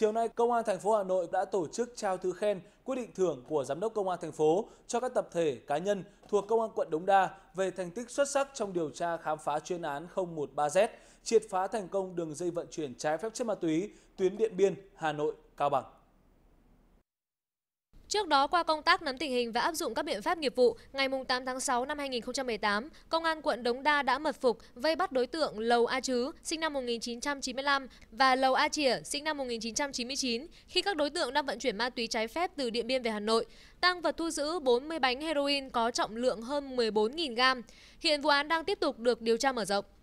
Chiều nay, Công an thành phố Hà Nội đã tổ chức trao thư khen quyết định thưởng của Giám đốc Công an thành phố cho các tập thể cá nhân thuộc Công an quận Đống Đa về thành tích xuất sắc trong điều tra khám phá chuyên án 013Z, triệt phá thành công đường dây vận chuyển trái phép chất ma túy tuyến Điện Biên, Hà Nội, Cao Bằng. Trước đó, qua công tác nắm tình hình và áp dụng các biện pháp nghiệp vụ, ngày 8 tháng 6 năm 2018, Công an quận Đống Đa đã mật phục vây bắt đối tượng Lầu A Chứ, sinh năm 1995 và Lầu A Chỉa, sinh năm 1999, khi các đối tượng đang vận chuyển ma túy trái phép từ Điện Biên về Hà Nội. Tăng vật thu giữ 40 bánh heroin có trọng lượng hơn 14.000 gram. Hiện vụ án đang tiếp tục được điều tra mở rộng.